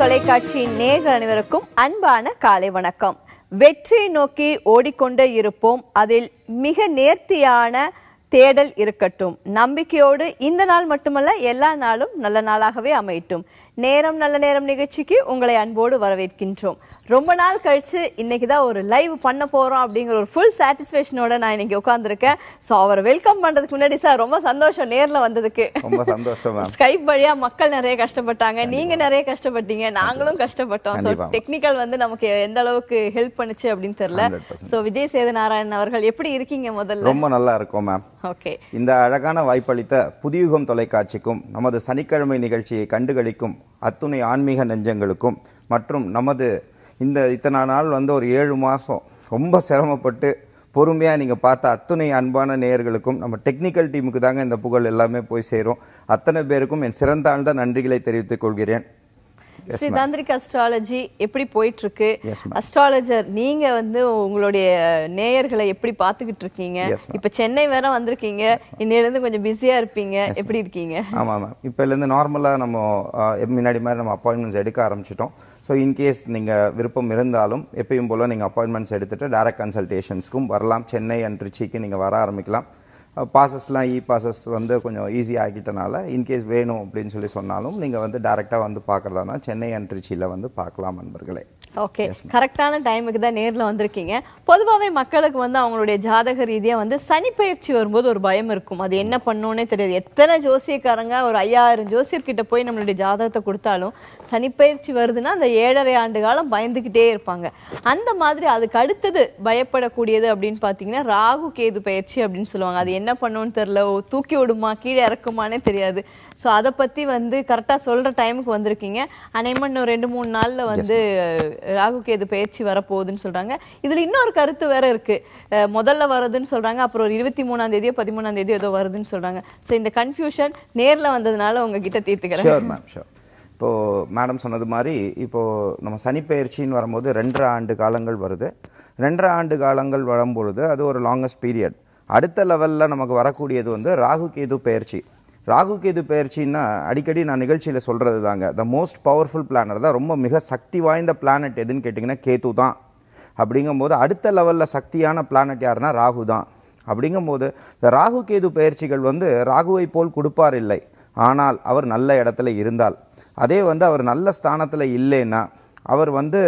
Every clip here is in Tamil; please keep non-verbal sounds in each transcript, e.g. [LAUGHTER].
தொலைக்காட்சியின் நேர்கள் அனைவருக்கும் அன்பான காலை வணக்கம் வெற்றியை நோக்கி ஓடிக்கொண்டே இருப்போம் அதில் மிக நேர்த்தியான தேடல் இருக்கட்டும் நம்பிக்கையோடு இந்த நாள் மட்டுமல்ல எல்லா நாளும் நல்ல நாளாகவே அமையட்டும் நேரம் நல்ல நேரம் நிகழ்ச்சிக்கு உங்களை அன்போடு வரவேற்கின்றோம் ரொம்ப நாள் கழிச்சு இன்னைக்கு தான் ஒரு லைவ் பண்ண போறோம் அப்படிங்கிற ஒரு ஃபுல் சாட்டிஸ்ஃபேக்ஷனோட நான் இன்னைக்கு உட்காந்துருக்கேன் ஸோ அவரை வெல்கம் பண்றதுக்கு முன்னாடி சார் ரொம்ப சந்தோஷம் நேரில் வந்ததுக்கு ரொம்ப சந்தோஷம் ஸ்கைப் வழியா மக்கள் நிறைய கஷ்டப்பட்டாங்க நீங்க நிறைய கஷ்டப்பட்டீங்க நாங்களும் கஷ்டப்பட்டோம் ஸோ டெக்னிக்கல் வந்து நமக்கு எந்த அளவுக்கு ஹெல்ப் பண்ணுச்சு அப்படின்னு தெரியல ஸோ விஜய் சேது அவர்கள் எப்படி இருக்கீங்க முதல்ல ரொம்ப நல்லா இருக்கும் மேம் ஓகே இந்த அழகான வாய்ப்பளித்த புதியுகம் தொலைக்காட்சிக்கும் நமது சனிக்கிழமை நிகழ்ச்சியை கண்டுகளிக்கும் அத்துணை ஆன்மீக நெஞ்சங்களுக்கும் மற்றும் நமது இந்த இத்தனை நாள் வந்து ஒரு ஏழு மாதம் ரொம்ப சிரமப்பட்டு பொறுமையாக நீங்கள் பார்த்த அத்துணை அன்பான நேயர்களுக்கும் நம்ம டெக்னிக்கல் டீமுக்கு தாங்க இந்த புகழ் எல்லாமே போய் சேரும் அத்தனை பேருக்கும் என் சிறந்தாழ்ந்த நன்றிகளை தெரிவித்துக் கொள்கிறேன் ஸ்ரீ தாந்திரிக் அஸ்ட்ராலஜி எப்படி போயிட்டு இருக்கு அஸ்ட்ராலஜர் நீங்க வந்து உங்களுடைய நேயர்களை எப்படி பாத்துக்கிட்டு இருக்கீங்க இப்ப சென்னை வேற வந்திருக்கீங்க இன்னையில இருந்து கொஞ்சம் பிஸியா இருப்பீங்க எப்படி இருக்கீங்க ஆமா ஆமா இப்பல இருந்து நார்மலா நம்ம முன்னாடி மாதிரி நம்ம அப்பாயின்மெண்ட்ஸ் எடுக்க ஆரம்பிச்சிட்டோம் ஸோ இன்கேஸ் நீங்க விருப்பம் இருந்தாலும் எப்பயும் போல நீங்க அப்பாயின்மெண்ட்ஸ் எடுத்துட்டு டைரக்ட் கன்சல்டேஷன்ஸ்க்கும் வரலாம் சென்னை அண்ட் ரிச்சிக்கு நீங்கள் வர ஆரம்பிக்கலாம் பாசஸ்லாம் இ பாசஸ் வந்து கொஞ்சம் ஈஸியாக ஆகிட்டனால இன்கேஸ் வேணும் அப்படின்னு சொல்லி சொன்னாலும் நீங்கள் வந்து டேரெக்டாக வந்து பார்க்குறதா சென்னை அண்ட் திருச்சியில் வந்து பார்க்கலாம் நண்பர்களே ஓகே கரெக்டான டைமுக்கு தான் நேரில் வந்திருக்கீங்க பொதுவாகவே மக்களுக்கு வந்து அவங்களுடைய ஜாதக ரீதியாக வந்து சனிப்பயிற்சி வரும்போது ஒரு பயம் இருக்கும் அது என்ன பண்ணோன்னே தெரியாது எத்தனை ஜோசியக்காரங்க ஒரு ஐயாயிரம் ஜோசியர்கிட்ட போய் நம்மளுடைய ஜாதகத்தை கொடுத்தாலும் சனிப்பயிற்சி வருதுன்னா அந்த ஏழரை ஆண்டு காலம் பயந்துக்கிட்டே இருப்பாங்க அந்த மாதிரி அதுக்கு அடுத்தது பயப்படக்கூடியது அப்படின்னு பார்த்தீங்கன்னா ராகு கேது பயிற்சி அப்படின்னு சொல்லுவாங்க அது என்ன பண்ணோன்னு தெரில தூக்கி விடுமா கீழே இறக்குமானே தெரியாது ஸோ அதை பற்றி வந்து கரெக்டாக சொல்கிற டைமுக்கு வந்திருக்கீங்க அனைமன் இன்னும் ரெண்டு மூணு நாளில் வந்து ராகு கேது பயிற்சி வரப்போகுதுன்னு சொல்கிறாங்க இதில் இன்னொரு கருத்து வேற இருக்குது முதல்ல வருதுன்னு சொல்கிறாங்க அப்புறம் ஒரு இருபத்தி மூணாம் தேதியோ பதிமூணாம் தேதியோ ஏதோ வருதுன்னு சொல்கிறாங்க ஸோ இந்த கன்ஃபியூஷன் நேரில் வந்ததுனால உங்ககிட்ட தீர்த்துக்கிறேன் இப்போது மேடம் சொன்னது மாதிரி இப்போது நம்ம சனிப்பெயர்ச்சின்னு வரும்போது ரெண்டரை ஆண்டு காலங்கள் வருது ரெண்டரை ஆண்டு காலங்கள் வரும்பொழுது அது ஒரு லாங்கஸ்ட் பீரியட் அடுத்த லெவலில் நமக்கு வரக்கூடியது வந்து ராகு கேது பயிற்சி ராகு கேது பயிற்சின்னா அடிக்கடி நான் நிகழ்ச்சியில் சொல்கிறது தாங்க த மோஸ்ட் பவர்ஃபுல் பிளானர் தான் ரொம்ப மிக சக்தி வாய்ந்த பிளானட் எதுன்னு கேட்டிங்கன்னா கேது தான் அப்படிங்கும்போது அடுத்த லெவலில் சக்தியான பிளானட் யாருன்னா ராகு தான் அப்படிங்கும்போது இந்த ராகு கேது பயிற்சிகள் வந்து ராகுவை போல் கொடுப்பார் இல்லை ஆனால் அவர் நல்ல இடத்துல இருந்தால் அதே வந்து அவர் நல்ல ஸ்தானத்தில் இல்லைன்னா அவர் வந்து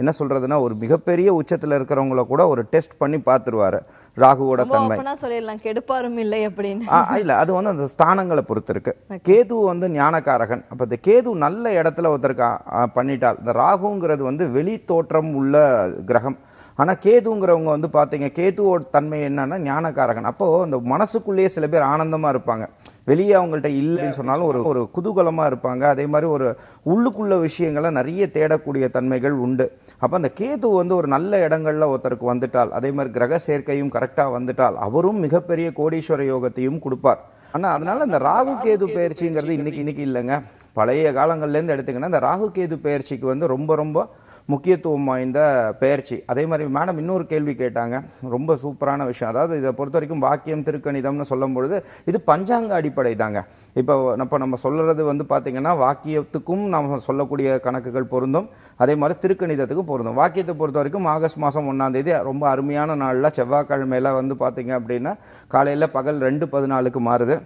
என்ன சொல்றதுன்னா ஒரு மிகப்பெரிய உச்சத்தில் இருக்கிறவங்கள கூட ஒரு டெஸ்ட் பண்ணி பார்த்துருவாரு ராகுவோட தன்மை சொல்லிடலாம் கெடுப்பாரும் இல்லை அப்படின்னு இல்லை அது வந்து அந்த ஸ்தானங்களை பொறுத்து இருக்கு கேது வந்து ஞானக்காரகன் அப்போ இந்த கேது நல்ல இடத்துல ஒருத்தருக்கு பண்ணிட்டால் இந்த ராகுங்கிறது வந்து வெளி தோற்றம் உள்ள கிரகம் ஆனால் கேதுங்கிறவங்க வந்து பார்த்தீங்க கேதுவோட தன்மை என்னன்னா ஞானக்காரகன் அப்போது அந்த மனசுக்குள்ளேயே சில பேர் ஆனந்தமாக இருப்பாங்க வெளியே அவங்கள்ட்ட இல்லைன்னு சொன்னாலும் ஒரு ஒரு குதூகலமாக இருப்பாங்க அதே மாதிரி ஒரு உள்ளுக்குள்ள விஷயங்களை நிறைய தேடக்கூடிய தன்மைகள் உண்டு அப்போ அந்த கேது வந்து ஒரு நல்ல இடங்களில் ஒருத்தருக்கு வந்துட்டால் அதே மாதிரி கிரக சேர்க்கையும் கரெக்டாக வந்துட்டால் அவரும் மிகப்பெரிய கோடீஸ்வர யோகத்தையும் கொடுப்பார் ஆனால் அதனால் அந்த ராகு கேது பயிற்சிங்கிறது இன்றைக்கி இன்றைக்கி இல்லைங்க பழைய காலங்கள்லேருந்து எடுத்திங்கன்னா இந்த ராகு கேது பயிற்சிக்கு வந்து ரொம்ப ரொம்ப முக்கியத்துவம் வாய்ந்த பயிற்சி அதே மாதிரி மேடம் இன்னொரு கேள்வி கேட்டாங்க ரொம்ப சூப்பரான விஷயம் அதாவது இதை பொறுத்த வரைக்கும் வாக்கியம் திருக்கணிதம்னு சொல்லும் பொழுது இது பஞ்சாங்க அடிப்படை தாங்க இப்போ இப்போ நம்ம சொல்கிறது வந்து பார்த்திங்கன்னா வாக்கியத்துக்கும் நம்ம சொல்லக்கூடிய கணக்குகள் பொருந்தும் அதே மாதிரி திருக்கணிதத்துக்கும் பொருந்தும் வாக்கியத்தை பொறுத்த வரைக்கும் ஆகஸ்ட் மாதம் ஒன்றாந்தேதி ரொம்ப அருமையான நாளில் செவ்வாய்க்கிழமையில் வந்து பார்த்திங்க அப்படின்னா காலையில் பகல் ரெண்டு பதினாலுக்கு மாறுது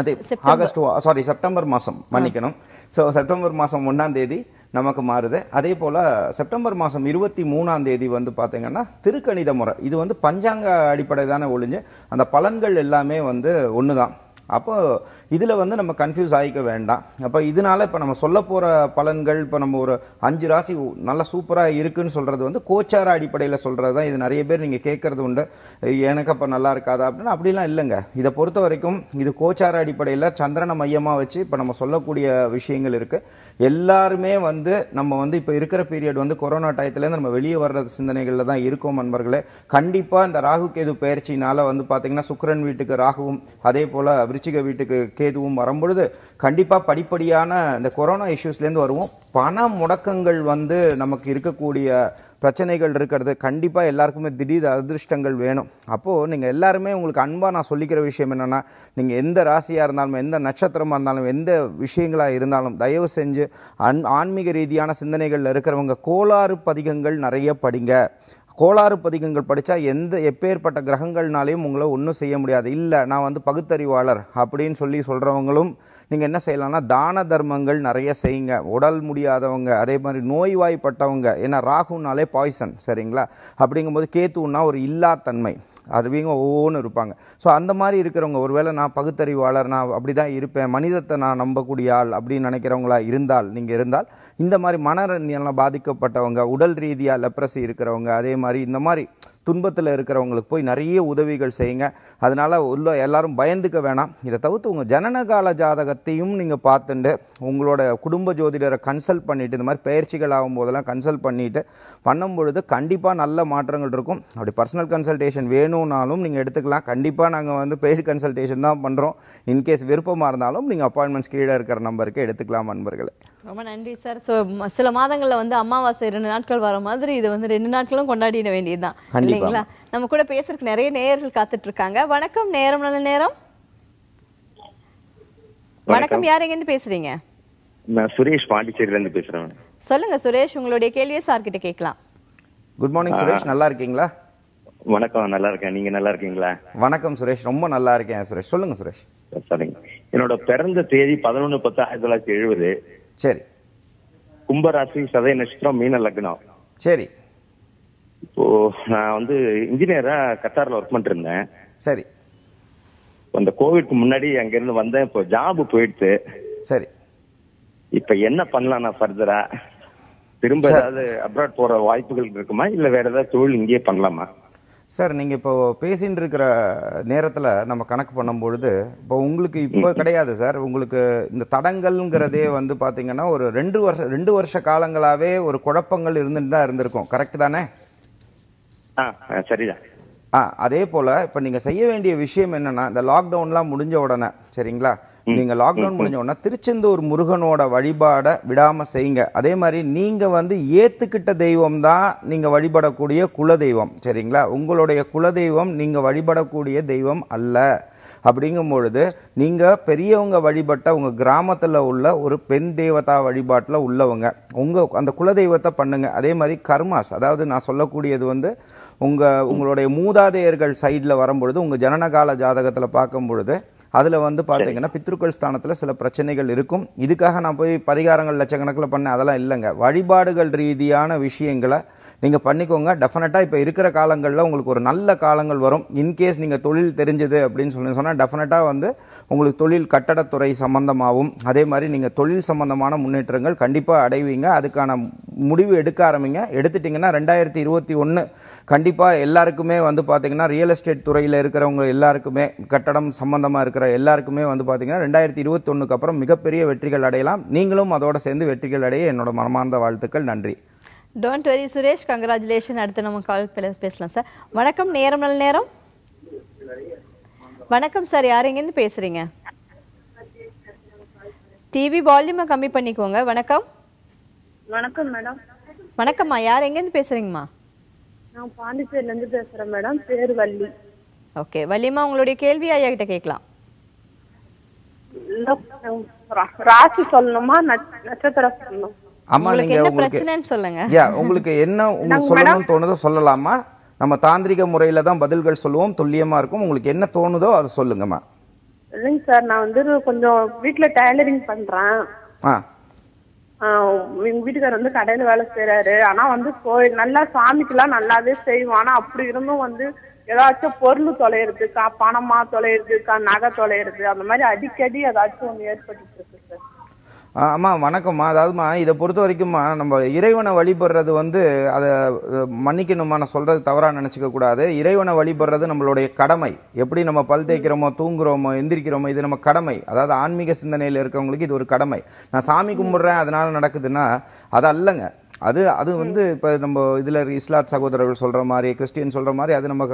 அதே ஆகஸ்ட் சாரி செப்டம்பர் மாதம் மன்னிக்கணும் ஸோ செப்டம்பர் மாதம் ஒன்றாம் தேதி நமக்கு மாறுது அதே போல் செப்டம்பர் மாதம் இருபத்தி மூணாம் தேதி வந்து பார்த்திங்கன்னா திருக்கணித முறை இது வந்து பஞ்சாங்க அடிப்படை தானே ஒழிஞ்சு அந்த பலன்கள் எல்லாமே வந்து ஒன்று தான் அப்போ இதில் வந்து நம்ம கன்ஃபியூஸ் ஆகிக்க வேண்டாம் அப்போ இதனால் இப்போ நம்ம சொல்ல போகிற பலன்கள் இப்போ நம்ம ஒரு அஞ்சு ராசி நல்லா சூப்பராக இருக்குதுன்னு சொல்கிறது வந்து கோச்சார அடிப்படையில் சொல்கிறது தான் இது நிறைய பேர் நீங்கள் கேட்குறது உண்டு எனக்கு அப்போ நல்லா இருக்காதா அப்படின்னா அப்படிலாம் இல்லைங்க இதை பொறுத்த வரைக்கும் இது கோச்சார அடிப்படையில் சந்திரனை மையமாக வச்சு இப்போ நம்ம சொல்லக்கூடிய விஷயங்கள் இருக்குது எல்லாருமே வந்து நம்ம வந்து இப்போ இருக்கிற பீரியட் வந்து கொரோனா டயத்துலேருந்து நம்ம வெளியே வர்ற சிந்தனைகளில் தான் இருக்கோம் நண்பர்களே கண்டிப்பாக இந்த ராகு கேது பயிற்சினால் வந்து பார்த்திங்கன்னா சுக்கரன் வீட்டுக்கு ராகுவும் அதே போல் விருச்சிக வீட்டுக்கு கேதுவும் வரும்பொழுது கண்டிப்பாக படிப்படியான இந்த கொரோனா இஷ்யூஸ்லேருந்து வருவோம் பண முடக்கங்கள் வந்து நமக்கு இருக்கக்கூடிய பிரச்சனைகள் இருக்கிறது கண்டிப்பாக எல்லாருக்குமே திடீர் அதிர்ஷ்டங்கள் வேணும் அப்போது நீங்கள் எல்லாருமே உங்களுக்கு அன்பாக நான் சொல்லிக்கிற விஷயம் என்னென்னா நீங்கள் எந்த ராசியாக இருந்தாலும் எந்த நட்சத்திரமாக இருந்தாலும் எந்த விஷயங்களாக இருந்தாலும் தயவு செஞ்சு அன் ஆன்மீக ரீதியான சிந்தனைகளில் இருக்கிறவங்க கோளாறு பதிகங்கள் நிறைய படிங்க கோளாறு பதிகங்கள் படித்தா எந்த எப்பேற்பட்ட கிரகங்கள்னாலையும் உங்களை ஒன்றும் செய்ய முடியாது இல்லை நான் வந்து பகுத்தறிவாளர் அப்படின்னு சொல்லி சொல்கிறவங்களும் நீங்கள் என்ன செய்யலாம்னா தான தர்மங்கள் நிறைய செய்யுங்க உடல் முடியாதவங்க அதே மாதிரி நோய்வாய்ப்பட்டவங்க ஏன்னா ராகுனாலே பாய்சன் சரிங்களா அப்படிங்கும்போது கேத்துன்னா ஒரு இல்லாத்தன்மை அறிவியும் ஒவ்வொன்றும் இருப்பாங்க ஸோ அந்த மாதிரி இருக்கிறவங்க ஒருவேளை நான் பகுத்தறிவாளர் நான் அப்படி தான் இருப்பேன் மனிதத்தை நான் நம்பக்கூடிய ஆள் அப்படின்னு நினைக்கிறவங்களா இருந்தால் நீங்கள் இருந்தால் இந்த மாதிரி மன பாதிக்கப்பட்டவங்க உடல் ரீதியாக லெப்ரஸி இருக்கிறவங்க அதே மாதிரி இந்த மாதிரி துன்பத்தில் இருக்கிறவங்களுக்கு போய் நிறைய உதவிகள் செய்யுங்க அதனால் உள்ள எல்லாரும் பயந்துக்க வேணாம் இதை தவிர்த்து உங்கள் ஜனனகால ஜாதகத்தையும் நீங்கள் பார்த்துட்டு உங்களோட குடும்ப ஜோதிடரை கன்சல்ட் பண்ணிவிட்டு இந்த மாதிரி பயிற்சிகள் ஆகும்போதெல்லாம் கன்சல்ட் பண்ணிவிட்டு பண்ணும் பொழுது கண்டிப்பாக நல்ல மாற்றங்கள் இருக்கும் அப்படி பர்சனல் கன்சல்டேஷன் வேணும்னாலும் நீங்கள் எடுத்துக்கலாம் கண்டிப்பாக நாங்கள் வந்து பெய்டு கன்சல்டேஷன் தான் பண்ணுறோம் இன்கேஸ் விருப்பமாக இருந்தாலும் நீங்கள் அப்பாயின்மெண்ட்ஸ் கீழே இருக்கிற நம்பருக்கு எடுத்துக்கலாம் நண்பர்களை ரொம்ப நன்றி சார் ஸோ சில மாதங்களில் வந்து அமாவாசை ரெண்டு நாட்கள் வர மாதிரி இது வந்து ரெண்டு நாட்களும் கொண்டாடிட வேண்டியதுதான் சரிங்களா நம்ம கூட பேசுறதுக்கு நிறைய நேயர்கள் காத்துட்டு இருக்காங்க வணக்கம் நேரம் நல்ல நேரம் வணக்கம் யார் இருந்து பேசுறீங்க நான் சுரேஷ் பாண்டிச்சேரியில இருந்து பேசுறேன் சொல்லுங்க சுரேஷ் உங்களுடைய கேள்வியை சார் கிட்ட கேட்கலாம் குட் மார்னிங் சுரேஷ் நல்லா இருக்கீங்களா வணக்கம் நல்லா இருக்கேன் நீங்க நல்லா இருக்கீங்களா வணக்கம் சுரேஷ் ரொம்ப நல்லா இருக்கேன் சுரேஷ் சொல்லுங்க சுரேஷ் சரிங்க என்னோட பிறந்த தேதி பதினொன்னு பத்து ஆயிரத்தி தொள்ளாயிரத்தி எழுபது சரி கும்பராசி சதய நட்சத்திரம் மீன லக்னம் சரி இப்போ நான் வந்து இன்ஜினியரா கத்தார்ல ஒர்க் பண்ணிட்டு இருந்தேன் சரி அந்த கோவிட்க்கு முன்னாடி அங்க இருந்து வந்தேன் இப்போ ஜாப் போயிடுச்சு சரி இப்ப என்ன பண்ணலாம் நான் ஃபர்தரா திரும்ப ஏதாவது அப்ராட் போற வாய்ப்புகள் இருக்குமா இல்ல வேற ஏதாவது தொழில் இங்கேயே பண்ணலாமா சார் நீங்க இப்போ பேசிகிட்டு இருக்கிற நேரத்தில் நம்ம கணக்கு பண்ணும்பொழுது இப்போ உங்களுக்கு இப்போ கிடையாது சார் உங்களுக்கு இந்த தடங்கள்ங்கிறதே வந்து பார்த்திங்கன்னா ஒரு ரெண்டு வருஷம் ரெண்டு வருஷ காலங்களாவே ஒரு குழப்பங்கள் இருந்துட்டு தான் இருந்திருக்கும் கரெக்ட் தானே சரிதான் அதே போல இப்ப நீங்க செய்ய வேண்டிய விஷயம் என்னன்னா இந்த லாக்டவுன்லாம் முடிஞ்ச உடனே சரிங்களா நீங்க லாக்டவுன் முடிஞ்ச உடனே திருச்செந்தூர் முருகனோட வழிபாட விடாம செய்யுங்க அதே மாதிரி நீங்க வந்து ஏத்துக்கிட்ட தெய்வம் தான் நீங்க வழிபடக்கூடிய குல தெய்வம் சரிங்களா உங்களுடைய குல தெய்வம் வழிபடக்கூடிய தெய்வம் அல்ல அப்படிங்கும் பொழுது நீங்கள் பெரியவங்க வழிபட்ட உங்கள் கிராமத்தில் உள்ள ஒரு பெண் தேவதா வழிபாட்டில் உள்ளவங்க உங்கள் அந்த குலதெய்வத்தை பண்ணுங்கள் அதே மாதிரி கர்மாஸ் அதாவது நான் சொல்லக்கூடியது வந்து உங்கள் உங்களுடைய மூதாதையர்கள் சைடில் வரும்பொழுது உங்கள் ஜனனகால ஜாதகத்தில் பார்க்கும் பொழுது அதில் வந்து பார்த்தீங்கன்னா பித்ருக்கள் ஸ்தானத்தில் சில பிரச்சனைகள் இருக்கும் இதுக்காக நான் போய் பரிகாரங்கள் லட்சக்கணக்கில் பண்ண அதெல்லாம் இல்லைங்க வழிபாடுகள் ரீதியான விஷயங்களை நீங்கள் பண்ணிக்கோங்க டெஃபினட்டாக இப்போ இருக்கிற காலங்களில் உங்களுக்கு ஒரு நல்ல காலங்கள் வரும் இன்கேஸ் நீங்கள் தொழில் தெரிஞ்சது அப்படின்னு சொல்லி சொன்னால் டெஃபினட்டாக வந்து உங்களுக்கு தொழில் கட்டடத்துறை சம்மந்தமாகவும் அதே மாதிரி நீங்கள் தொழில் சம்மந்தமான முன்னேற்றங்கள் கண்டிப்பாக அடைவீங்க அதுக்கான முடிவு எடுக்க ஆரம்பிங்க எடுத்துட்டிங்கன்னா ரெண்டாயிரத்தி இருபத்தி ஒன்று கண்டிப்பாக எல்லாருக்குமே வந்து பார்த்தீங்கன்னா ரியல் எஸ்டேட் துறையில் இருக்கிறவங்க எல்லாருக்குமே கட்டடம் சம்மந்தமாக இருக்கிற இருக்கிற எல்லாருக்குமே வந்து பார்த்தீங்கன்னா ரெண்டாயிரத்தி இருபத்தொன்னுக்கு அப்புறம் மிகப்பெரிய வெற்றிகள் அடையலாம் நீங்களும் அதோட சேர்ந்து வெற்றிகள் அடைய என்னோட மனமார்ந்த வாழ்த்துக்கள் நன்றி டோன்ட் வெரி சுரேஷ் கங்க்ராச்சுலேஷன் அடுத்து நம்ம கால் பேசலாம் சார் வணக்கம் நேரம் நல்ல நேரம் வணக்கம் சார் யாருங்கன்னு பேசுறீங்க டிவி வால்யூமை கம்மி பண்ணிக்கோங்க வணக்கம் வணக்கம் மேடம் வணக்கம்மா யார் எங்கேருந்து பேசுறீங்கம்மா நான் பாண்டிச்சேரியிலேருந்து பேசுறேன் மேடம் பேர் வள்ளி ஓகே வள்ளிம்மா உங்களுடைய கேள்வி ஐயா கிட்ட கேட்கலாம் ராசி சொல்லணுமா நட்சத்திரம் சொல்லணும் ஆமா நீங்க உங்களுக்கு சொல்லுங்க யா உங்களுக்கு என்ன [LAUGHS] உங்களுக்கு சொல்லணும்னு தோணுதோ சொல்லலாமா நம்ம தாந்திரிக முறையில தான் பதில்கள் சொல்லுவோம் துல்லியமா இருக்கும் உங்களுக்கு என்ன தோணுதோ அதை சொல்லுங்கம்மா இல்லைங்க சார் நான் வந்து கொஞ்சம் வீட்ல டைலரிங் பண்றேன் ஆ எங்க வீட்டுக்காரர் வந்து கடையில வேலை செய்யறாரு ஆனா வந்து கோயில் நல்லா சாமிக்கு எல்லாம் நல்லாவே செய்வோம் ஆனா அப்படி இருந்தும் வந்து ஏதாச்சும் பொருள் கா பணமா கா நகை தொலையிறது அந்த மாதிரி அடிக்கடி ஏதாச்சும் ஒன்று ஏற்பட்டு இருக்கு சார் வணக்கம்மா அதாவதுமா இதை பொறுத்த வரைக்கும்மா நம்ம இறைவனை வழிபடுறது வந்து அதை மன்னிக்கணுமா நான் சொல்கிறது தவறாக நினச்சிக்க கூடாது இறைவனை வழிபடுறது நம்மளுடைய கடமை எப்படி நம்ம பல் தேய்க்கிறோமோ தூங்குறோமோ எந்திரிக்கிறோமோ இது நம்ம கடமை அதாவது ஆன்மீக சிந்தனையில் இருக்கவங்களுக்கு இது ஒரு கடமை நான் சாமி கும்பிட்றேன் அதனால் நடக்குதுன்னா அது அல்லங்க அது அது வந்து இப்போ நம்ம இதில் இஸ்லாத் சகோதரர்கள் சொல்கிற மாதிரி கிறிஸ்டியன் சொல்கிற மாதிரி அது நம்ம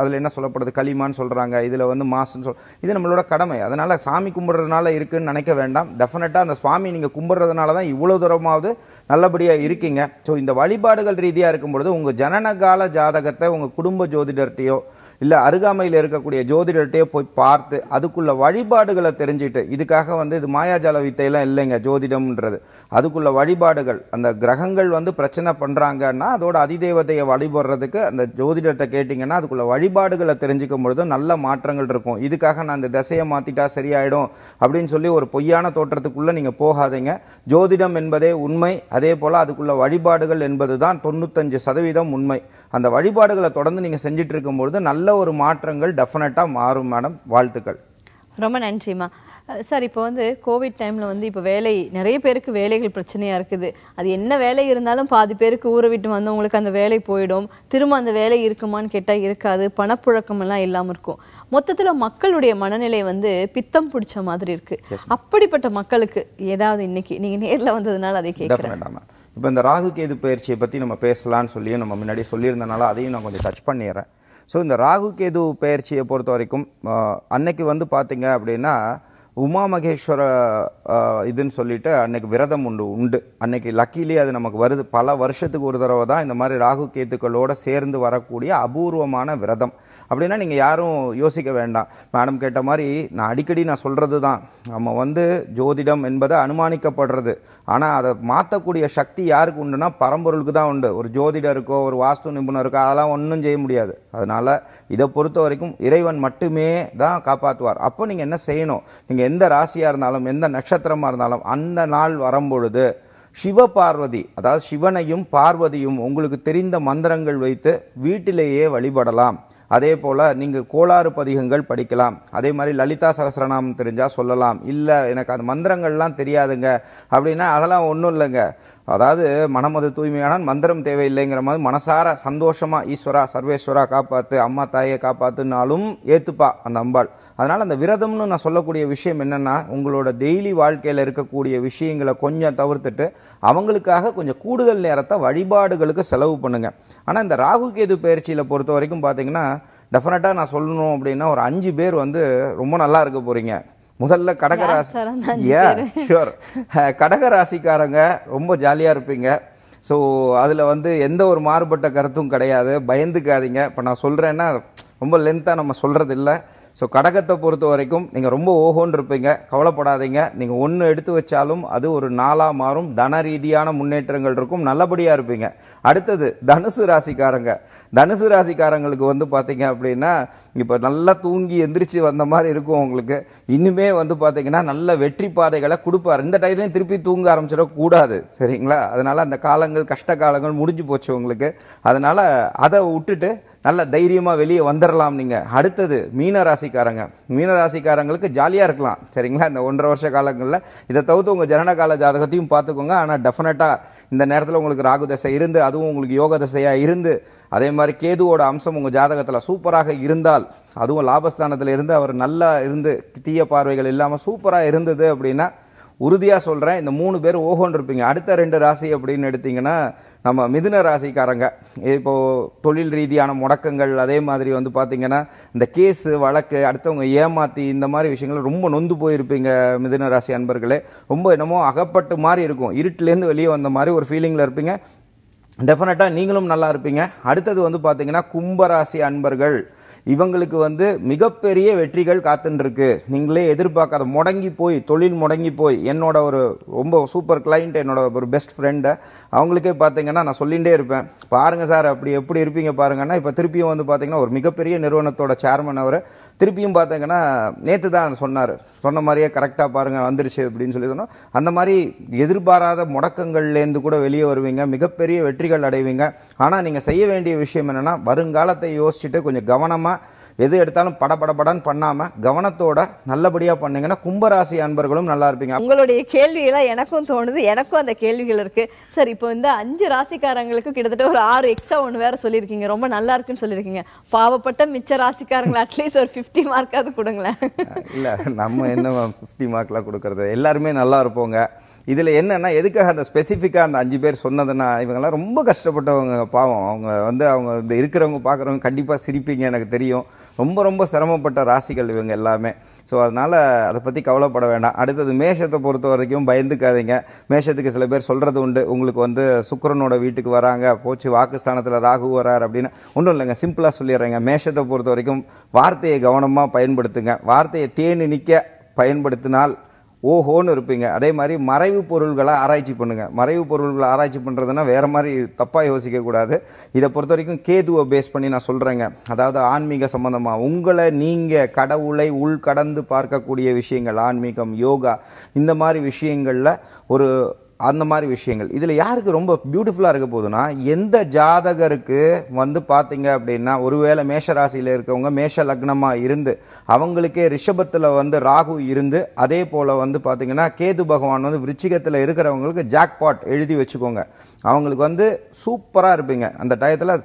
அதில் என்ன சொல்லப்படுது களிமான்னு சொல்கிறாங்க இதில் வந்து மாசுன்னு சொல் இது நம்மளோட கடமை அதனால் சாமி கும்பிட்றதுனால இருக்குதுன்னு நினைக்க வேண்டாம் டெஃபினட்டாக அந்த சுவாமி நீங்கள் கும்பிட்றதுனால தான் இவ்வளோ தூரமாவது நல்லபடியாக இருக்கீங்க ஸோ இந்த வழிபாடுகள் ரீதியாக இருக்கும்பொழுது உங்கள் ஜனனகால ஜாதகத்தை உங்கள் குடும்ப ஜோதிடர்கிட்டையோ இல்லை அருகாமையில் இருக்கக்கூடிய ஜோதிடர்கிட்டே போய் பார்த்து அதுக்குள்ள வழிபாடுகளை தெரிஞ்சுட்டு இதுக்காக வந்து இது மாயாஜால வித்தையெல்லாம் இல்லைங்க ஜோதிடம்ன்றது அதுக்குள்ள வழிபாடுகள் அந்த கிரகங்கள் வந்து பிரச்சனை பண்ணுறாங்கன்னா அதோட அதிதேவதையை வழிபடுறதுக்கு அந்த ஜோதிடத்தை கேட்டிங்கன்னா அதுக்குள்ள வழிபாடுகளை தெரிஞ்சுக்கும் பொழுதும் நல்ல மாற்றங்கள் இருக்கும் இதுக்காக நான் இந்த திசையை மாற்றிட்டா சரியாயிடும் அப்படின்னு சொல்லி ஒரு பொய்யான தோற்றத்துக்குள்ளே நீங்கள் போகாதீங்க ஜோதிடம் என்பதே உண்மை அதே போல் அதுக்குள்ள வழிபாடுகள் என்பது தான் தொண்ணூத்தஞ்சு சதவீதம் உண்மை அந்த வழிபாடுகளை தொடர்ந்து நீங்கள் செஞ்சிட்டு இருக்கும்பொழுது நல்ல ஒரு மாற்றங்கள் டெஃபினட்டாக மாறும் மேடம் வாழ்த்துக்கள் ரொம்ப நன்றிம்மா சார் இப்போ வந்து கோவிட் டைமில் வந்து இப்போ வேலை நிறைய பேருக்கு வேலைகள் பிரச்சனையாக இருக்குது அது என்ன வேலை இருந்தாலும் பாதி பேருக்கு ஊரை விட்டு வந்து உங்களுக்கு அந்த வேலை போயிடும் திரும்ப அந்த வேலை இருக்குமான்னு கேட்டால் இருக்காது பணப்புழக்கமெல்லாம் இல்லாமல் இருக்கும் மொத்தத்தில் மக்களுடைய மனநிலை வந்து பித்தம் பிடிச்ச மாதிரி இருக்குது அப்படிப்பட்ட மக்களுக்கு ஏதாவது இன்னைக்கு நீங்கள் நேரில் வந்ததுனால அதை கேட்கலாம் இப்போ இந்த ராகு கேது பயிற்சியை பற்றி நம்ம பேசலான்னு சொல்லியும் நம்ம முன்னாடி சொல்லியிருந்தனால அதையும் நான் கொஞ்சம் டச் பண்ணிடுறேன் ஸோ இந்த ராகு கேது பயிற்சியை பொறுத்த வரைக்கும் அன்னைக்கு வந்து பார்த்திங்க அப்படின்னா உமா மகேஸ்வர இதுன்னு சொல்லிட்டு அன்னைக்கு விரதம் உண்டு உண்டு அன்னைக்கு லக்கிலே அது நமக்கு வருது பல வருஷத்துக்கு ஒரு தடவை தான் இந்த மாதிரி ராகு கேத்துக்களோடு சேர்ந்து வரக்கூடிய அபூர்வமான விரதம் அப்படின்னா நீங்கள் யாரும் யோசிக்க வேண்டாம் மேடம் கேட்ட மாதிரி நான் அடிக்கடி நான் சொல்கிறது தான் நம்ம வந்து ஜோதிடம் என்பது அனுமானிக்கப்படுறது ஆனால் அதை மாற்றக்கூடிய சக்தி யாருக்கு உண்டுன்னா பரம்பொருளுக்கு தான் உண்டு ஒரு ஜோதிடருக்கோ ஒரு வாஸ்து நிபுணருக்கோ அதெல்லாம் ஒன்றும் செய்ய முடியாது அதனால் இதை பொறுத்த வரைக்கும் இறைவன் மட்டுமே தான் காப்பாற்றுவார் அப்போ நீங்கள் என்ன செய்யணும் நீங்கள் எந்த ராசியாக இருந்தாலும் எந்த நட்சத்திரமாக இருந்தாலும் அந்த நாள் வரும்பொழுது சிவ பார்வதி அதாவது சிவனையும் பார்வதியும் உங்களுக்கு தெரிந்த மந்திரங்கள் வைத்து வீட்டிலேயே வழிபடலாம் அதே போல் நீங்கள் கோளாறு பதிகங்கள் படிக்கலாம் அதே மாதிரி லலிதா சகசரநாமம் தெரிஞ்சால் சொல்லலாம் இல்லை எனக்கு அந்த மந்திரங்கள்லாம் தெரியாதுங்க அப்படின்னா அதெல்லாம் ஒன்றும் இல்லைங்க அதாவது மனமது தூய்மையான மந்திரம் தேவையில்லைங்கிற மாதிரி மனசார சந்தோஷமாக ஈஸ்வரா சர்வேஸ்வரா காப்பாற்று அம்மா தாயை காப்பாற்றுனாலும் ஏற்றுப்பா அந்த அம்பாள் அதனால் அந்த விரதம்னு நான் சொல்லக்கூடிய விஷயம் என்னென்னா உங்களோட டெய்லி வாழ்க்கையில் இருக்கக்கூடிய விஷயங்களை கொஞ்சம் தவிர்த்துட்டு அவங்களுக்காக கொஞ்சம் கூடுதல் நேரத்தை வழிபாடுகளுக்கு செலவு பண்ணுங்கள் ஆனால் இந்த ராகு கேது பயிற்சியில் பொறுத்த வரைக்கும் பார்த்தீங்கன்னா டெஃபினட்டாக நான் சொல்லணும் அப்படின்னா ஒரு அஞ்சு பேர் வந்து ரொம்ப நல்லா இருக்க போகிறீங்க முதல்ல கடகராசி ஏ ஷுவர் [LAUGHS] கடகராசிக்காரங்க ரொம்ப ஜாலியாக இருப்பீங்க ஸோ அதில் வந்து எந்த ஒரு மாறுபட்ட கருத்தும் கிடையாது பயந்துக்காதீங்க இப்போ நான் சொல்கிறேன்னா ரொம்ப லென்த்தாக நம்ம சொல்கிறது இல்லை ஸோ கடகத்தை பொறுத்த வரைக்கும் நீங்கள் ரொம்ப ஓஹோன்னு இருப்பீங்க கவலைப்படாதீங்க நீங்கள் ஒன்று எடுத்து வச்சாலும் அது ஒரு நாளாக மாறும் தன ரீதியான முன்னேற்றங்கள் இருக்கும் நல்லபடியாக இருப்பீங்க அடுத்தது தனுசு ராசிக்காரங்க தனுசு ராசிக்காரங்களுக்கு வந்து பார்த்திங்க அப்படின்னா இப்போ நல்லா தூங்கி எந்திரிச்சு வந்த மாதிரி இருக்கும் உங்களுக்கு இன்னுமே வந்து பார்த்திங்கன்னா நல்ல வெற்றி பாதைகளை கொடுப்பார் இந்த டைத்துலேயும் திருப்பி தூங்க ஆரம்பிச்சிடக்கூடாது சரிங்களா அதனால் அந்த காலங்கள் கஷ்ட காலங்கள் முடிஞ்சு போச்சு உங்களுக்கு அதனால் அதை விட்டுட்டு நல்ல தைரியமாக வெளியே வந்துடலாம் நீங்கள் அடுத்தது மீன ராசி ராசிக்காரங்க மீன ராசிக்காரங்களுக்கு ஜாலியாக இருக்கலாம் சரிங்களா இந்த ஒன்றரை வருஷ காலங்களில் இதை தவிர்த்து உங்கள் ஜனன கால ஜாதகத்தையும் பார்த்துக்கோங்க ஆனால் டெஃபினட்டாக இந்த நேரத்தில் உங்களுக்கு ராகு தசை இருந்து அதுவும் உங்களுக்கு யோக தசையாக இருந்து அதே மாதிரி கேதுவோட அம்சம் உங்கள் ஜாதகத்தில் சூப்பராக இருந்தால் அதுவும் லாபஸ்தானத்தில் இருந்து அவர் நல்லா இருந்து தீய பார்வைகள் இல்லாமல் சூப்பராக இருந்தது அப்படின்னா உறுதியாக சொல்கிறேன் இந்த மூணு பேர் ஓகோன்னு இருப்பீங்க அடுத்த ரெண்டு ராசி அப்படின்னு எடுத்திங்கன்னா நம்ம மிதுன ராசிக்காரங்க இப்போது தொழில் ரீதியான முடக்கங்கள் அதே மாதிரி வந்து பார்த்திங்கன்னா இந்த கேஸு வழக்கு அடுத்தவங்க ஏமாற்றி இந்த மாதிரி விஷயங்கள் ரொம்ப நொந்து போயிருப்பீங்க மிதுன ராசி அன்பர்களே ரொம்ப என்னமோ அகப்பட்டு மாதிரி இருக்கும் இருட்டிலேருந்து வெளியே வந்த மாதிரி ஒரு ஃபீலிங்கில் இருப்பீங்க டெஃபினட்டாக நீங்களும் நல்லா இருப்பீங்க அடுத்தது வந்து பார்த்திங்கன்னா கும்பராசி அன்பர்கள் இவங்களுக்கு வந்து மிகப்பெரிய வெற்றிகள் காத்துன்ருக்கு நீங்களே எதிர்பார்க்காத முடங்கி போய் தொழில் முடங்கி போய் என்னோட ஒரு ரொம்ப சூப்பர் கிளைண்ட் என்னோட ஒரு பெஸ்ட் ஃப்ரெண்டை அவங்களுக்கே பார்த்தீங்கன்னா நான் சொல்லிகிட்டே இருப்பேன் பாருங்கள் சார் அப்படி எப்படி இருப்பீங்க பாருங்கன்னா இப்போ திருப்பியும் வந்து பார்த்திங்கன்னா ஒரு மிகப்பெரிய நிறுவனத்தோட சேர்மன் அவர் திருப்பியும் பார்த்தீங்கன்னா நேற்று தான் சொன்னார் சொன்ன மாதிரியே கரெக்டாக பாருங்கள் வந்துருச்சு அப்படின்னு சொல்லி சொன்னோம் அந்த மாதிரி எதிர்பாராத முடக்கங்கள்லேருந்து கூட வெளியே வருவீங்க மிகப்பெரிய வெற்றிகள் அடைவீங்க ஆனால் நீங்கள் செய்ய வேண்டிய விஷயம் என்னென்னா வருங்காலத்தை யோசிச்சுட்டு கொஞ்சம் கவனமாக வேகமாக எது எடுத்தாலும் படபடபடன்னு பண்ணாமல் கவனத்தோட நல்லபடியாக பண்ணீங்கன்னா கும்பராசி அன்பர்களும் நல்லா இருப்பீங்க உங்களுடைய கேள்விகளாக எனக்கும் தோணுது எனக்கும் அந்த கேள்விகள் இருக்குது சார் இப்போ இந்த அஞ்சு ராசிக்காரங்களுக்கு கிட்டத்தட்ட ஒரு ஆறு எக்ஸ்ட்ரா ஒன்று வேறு சொல்லியிருக்கீங்க ரொம்ப நல்லா இருக்குன்னு சொல்லியிருக்கீங்க பாவப்பட்ட மிச்ச ராசிக்காரங்களை அட்லீஸ்ட் ஒரு ஃபிஃப்டி மார்க்காவது கொடுங்களேன் இல்லை நம்ம என்ன ஃபிஃப்டி மார்க்லாம் கொடுக்குறது எல்லாருமே நல்லா இருப்போங்க இதில் என்னென்னா எதுக்காக அந்த ஸ்பெசிஃபிக்காக அந்த அஞ்சு பேர் சொன்னதுன்னா இவங்கெல்லாம் ரொம்ப கஷ்டப்பட்டவங்க பாவம் அவங்க வந்து அவங்க இந்த இருக்கிறவங்க பார்க்குறவங்க கண்டிப்பாக சிரிப்பீங்க எனக்கு தெரியும் ரொம்ப ரொம்ப சிரமப்பட்ட ராசிகள் இவங்க எல்லாமே ஸோ அதனால் அதை பற்றி கவலைப்பட வேண்டாம் அடுத்தது மேஷத்தை பொறுத்த வரைக்கும் பயந்துக்காதீங்க மேஷத்துக்கு சில பேர் சொல்கிறது உண்டு உங்களுக்கு வந்து சுக்கரனோட வீட்டுக்கு வராங்க போச்சு வாக்குஸ்தானத்தில் ராகு வரார் அப்படின்னு ஒன்றும் இல்லைங்க சிம்பிளாக சொல்லிடுறேங்க மேஷத்தை பொறுத்த வரைக்கும் வார்த்தையை கவனமாக பயன்படுத்துங்க வார்த்தையை தேனி நிற்க பயன்படுத்தினால் ஓஹோன்னு இருப்பீங்க அதே மாதிரி மறைவு பொருள்களை ஆராய்ச்சி பண்ணுங்கள் மறைவு பொருள்களை ஆராய்ச்சி பண்ணுறதுனா வேறு மாதிரி தப்பாக யோசிக்கக்கூடாது இதை பொறுத்த வரைக்கும் கேதுவை பேஸ் பண்ணி நான் சொல்கிறேங்க அதாவது ஆன்மீக சம்மந்தமாக உங்களை நீங்கள் கடவுளை உள்கடந்து பார்க்கக்கூடிய விஷயங்கள் ஆன்மீகம் யோகா இந்த மாதிரி விஷயங்களில் ஒரு அந்த மாதிரி விஷயங்கள் இதில் யாருக்கு ரொம்ப பியூட்டிஃபுல்லாக இருக்க போகுதுன்னா எந்த ஜாதகருக்கு வந்து பார்த்தீங்க அப்படின்னா ஒருவேளை மேஷ ராசியில் இருக்கவங்க மேஷ லக்னமாக இருந்து அவங்களுக்கே ரிஷபத்தில் வந்து ராகு இருந்து அதே போல் வந்து பார்த்திங்கன்னா கேது பகவான் வந்து விருச்சிகத்தில் இருக்கிறவங்களுக்கு ஜாக்பாட் எழுதி வச்சுக்கோங்க அவங்களுக்கு வந்து சூப்பராக இருப்பீங்க அந்த டயத்தில்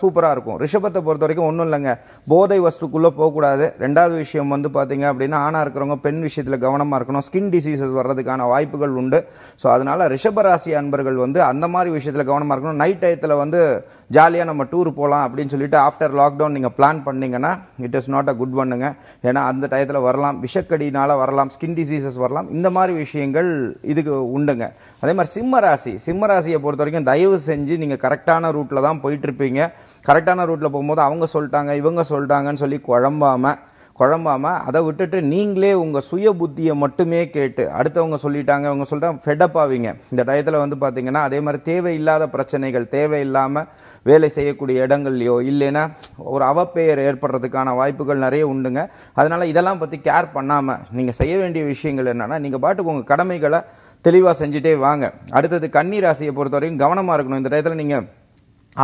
சூப்பராக இருக்கும் ரிஷபத்தை பொறுத்த வரைக்கும் ஒன்றும் இல்லைங்க போதை வஸ்துக்குள்ளே போகக்கூடாது ரெண்டாவது விஷயம் வந்து பார்த்திங்க அப்படின்னா ஆணாக இருக்கிறவங்க பெண் விஷயத்தில் கவனமாக இருக்கணும் ஸ்கின் டிசீசஸ் வர்றதுக்கான வாய்ப்புகள் உண்டு ஸோ அதனால் ரிஷபராசி அன்பர்கள் வந்து அந்த மாதிரி விஷயத்தில் கவனமாக இருக்கணும் நைட் டயத்தில் வந்து ஜாலியாக நம்ம டூர் போகலாம் அப்படின்னு சொல்லிட்டு ஆஃப்டர் லாக்டவுன் நீங்கள் பிளான் பண்ணிங்கன்னா it is not a good பண்ணுங்க ஏன்னா அந்த டயத்தில் வரலாம் விஷக்கடினால் வரலாம் ஸ்கின் டிசீசஸ் வரலாம் இந்த மாதிரி விஷயங்கள் இதுக்கு உண்டுங்க அதே மாதிரி சிம்ம ராசி சிம்ம ராசியை பொறுத்த வரைக்கும் தயவு செஞ்சு நீங்கள் கரெக்டான ரூட்டில் தான் போயிட்டுருப்பீங்க போகிறீங்க கரெக்டான ரூட்டில் போகும்போது அவங்க சொல்லிட்டாங்க இவங்க சொல்லிட்டாங்கன்னு சொல்லி குழம்பாமல் குழம்பாமல் அதை விட்டுட்டு நீங்களே உங்கள் சுய புத்தியை மட்டுமே கேட்டு அடுத்தவங்க சொல்லிட்டாங்க அவங்க சொல்லிட்டாங்க ஃபெடப் ஆவீங்க இந்த டயத்தில் வந்து பார்த்திங்கன்னா அதே மாதிரி தேவையில்லாத பிரச்சனைகள் தேவையில்லாமல் வேலை செய்யக்கூடிய இடங்கள்லையோ இல்லைன்னா ஒரு அவப்பெயர் ஏற்படுறதுக்கான வாய்ப்புகள் நிறைய உண்டுங்க அதனால் இதெல்லாம் பற்றி கேர் பண்ணாமல் நீங்கள் செய்ய வேண்டிய விஷயங்கள் என்னென்னா நீங்கள் பாட்டுக்கு உங்கள் கடமைகளை தெளிவாக செஞ்சுட்டே வாங்க அடுத்தது கன்னி ராசியை பொறுத்த வரைக்கும் கவனமாக இருக்கணும் இந்த டயத்தில் நீங்கள்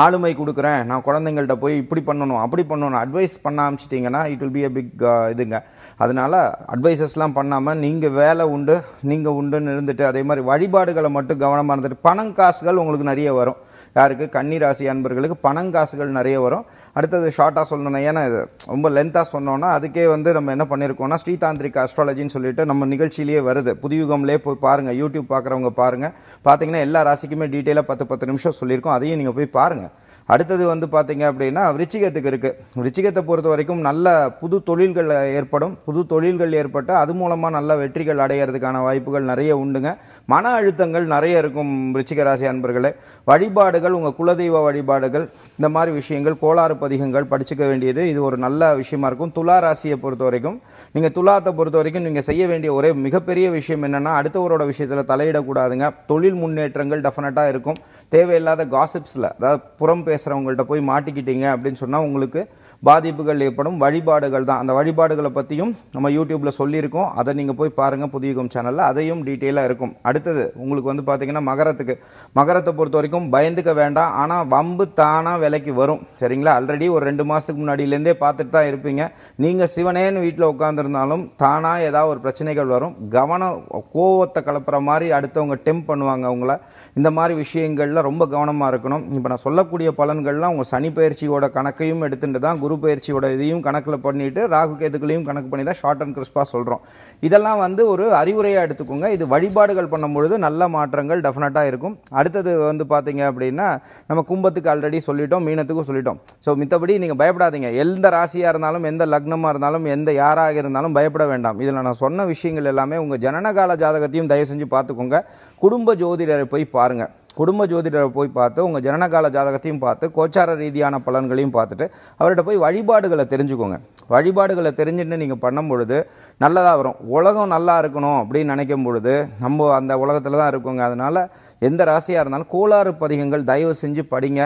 ஆளுமை கொடுக்குறேன் நான் குழந்தைங்கள்ட்ட போய் இப்படி பண்ணணும் அப்படி பண்ணணும் அட்வைஸ் பண்ண ஆரம்பிச்சிட்டிங்கன்னா it will be a big uh, இதுங்க அதனால் அட்வைசஸ்லாம் பண்ணாமல் நீங்கள் வேலை உண்டு நீங்கள் உண்டுன்னு இருந்துட்டு அதே மாதிரி வழிபாடுகளை மட்டும் கவனமாக இருந்துட்டு பணம் காசுகள் உங்களுக்கு நிறைய வரும் யாருக்கு கன்னி ராசி அன்பர்களுக்கு பணங்காசுகள் நிறைய வரும் அடுத்தது ஷார்ட்டாக சொல்லணும் ஏன்னா இது ரொம்ப லென்த்தாக சொன்னோன்னா அதுக்கே வந்து நம்ம என்ன பண்ணியிருக்கோம்னா ஸ்ரீதாந்திரிக் அஸ்ட்ராலஜின்னு சொல்லிட்டு நம்ம நிகழ்ச்சியிலேயே வருது புதுயுகம்லேயே போய் பாருங்கள் யூடியூப் பார்க்குறவங்க பாருங்கள் பார்த்தீங்கன்னா எல்லா ராசிக்குமே டீட்டெயிலாக பத்து பத்து நிமிஷம் சொல்லியிருக்கோம் அதையும் நீங்கள் போய் பாருங்கள் அடுத்தது வந்து பார்த்திங்க அப்படின்னா ரிச்சிகத்துக்கு இருக்குது ரிச்சிகத்தை பொறுத்த வரைக்கும் நல்ல புது தொழில்கள் ஏற்படும் புது தொழில்கள் ஏற்பட்டு அது மூலமாக நல்ல வெற்றிகள் அடையிறதுக்கான வாய்ப்புகள் நிறைய உண்டுங்க மன அழுத்தங்கள் நிறைய இருக்கும் ரிச்சிக ராசி அன்பர்களே வழிபாடுகள் உங்கள் குலதெய்வ வழிபாடுகள் இந்த மாதிரி விஷயங்கள் கோளாறு பதிகங்கள் படிச்சுக்க வேண்டியது இது ஒரு நல்ல விஷயமா இருக்கும் துலா ராசியை பொறுத்த வரைக்கும் நீங்கள் துலாத்தை பொறுத்த வரைக்கும் நீங்கள் செய்ய வேண்டிய ஒரே மிகப்பெரிய விஷயம் என்னென்னா அடுத்தவரோட விஷயத்தில் தலையிடக்கூடாதுங்க தொழில் முன்னேற்றங்கள் டெஃபினட்டாக இருக்கும் தேவையில்லாத காசிப்ஸில் அதாவது புறம் பேசுகிறவங்கள்ட்ட போய் மாட்டிக்கிட்டீங்க அப்படின்னு சொன்னால் உங்களுக்கு பாதிப்புகள் ஏற்படும் வழிபாடுகள் தான் அந்த வழிபாடுகளை பற்றியும் நம்ம யூடியூப்பில் சொல்லியிருக்கோம் அதை நீங்கள் போய் பாருங்கள் புதியகம் சேனலில் அதையும் டீட்டெயிலாக இருக்கும் அடுத்தது உங்களுக்கு வந்து பார்த்திங்கன்னா மகரத்துக்கு மகரத்தை பொறுத்த வரைக்கும் பயந்துக்க வேண்டாம் ஆனால் வம்பு தானாக விலைக்கு வரும் சரிங்களா ஆல்ரெடி ஒரு ரெண்டு மாதத்துக்கு முன்னாடியிலேருந்தே பார்த்துட்டு தான் இருப்பீங்க நீங்கள் சிவனேன்னு வீட்டில் உட்காந்துருந்தாலும் தானாக ஏதாவது ஒரு பிரச்சனைகள் வரும் கவனம் கோவத்தை கலப்புற மாதிரி அடுத்தவங்க டெம் பண்ணுவாங்க அவங்கள இந்த மாதிரி விஷயங்கள்லாம் ரொம்ப கவனமாக இருக்கணும் இப்போ நான் சொல்லக்கூடிய பலன்கள்லாம் உங்கள் சனி பயிற்சியோட கணக்கையும் எடுத்துகிட்டு தான் குரு பயிற்சியோட இதையும் கணக்கில் பண்ணிவிட்டு ராகு கேதுக்களையும் கணக்கு பண்ணி தான் ஷார்ட் அண்ட் கிறிஸ்பாக சொல்கிறோம் இதெல்லாம் வந்து ஒரு அறிவுரையாக எடுத்துக்கோங்க இது வழிபாடுகள் பண்ணும்பொழுது நல்ல மாற்றங்கள் டெஃபினட்டாக இருக்கும் அடுத்தது வந்து பார்த்தீங்க அப்படின்னா நம்ம கும்பத்துக்கு ஆல்ரெடி சொல்லிட்டோம் மீனத்துக்கும் சொல்லிட்டோம் ஸோ மித்தபடி நீங்கள் பயப்படாதீங்க எந்த ராசியாக இருந்தாலும் எந்த லக்னமாக இருந்தாலும் எந்த யாராக இருந்தாலும் பயப்பட வேண்டாம் இதில் நான் சொன்ன விஷயங்கள் எல்லாமே உங்கள் ஜனனகால ஜாதகத்தையும் தயவு செஞ்சு பார்த்துக்கோங்க குடும்ப ஜோதிடரை போய் பாருங்கள் குடும்ப ஜோதிடரை போய் பார்த்து உங்கள் ஜனனகால ஜாதகத்தையும் பார்த்து கோச்சார ரீதியான பலன்களையும் பார்த்துட்டு அவர்கிட்ட போய் வழிபாடுகளை தெரிஞ்சுக்கோங்க வழிபாடுகளை தெரிஞ்சுட்டு நீங்கள் பண்ணும் பொழுது நல்லதாக வரும் உலகம் நல்லா இருக்கணும் அப்படின்னு நினைக்கும் பொழுது நம்ம அந்த உலகத்தில் தான் இருக்கோங்க அதனால் எந்த ராசியாக இருந்தாலும் கோளாறு பதிகங்கள் தயவு செஞ்சு படிங்க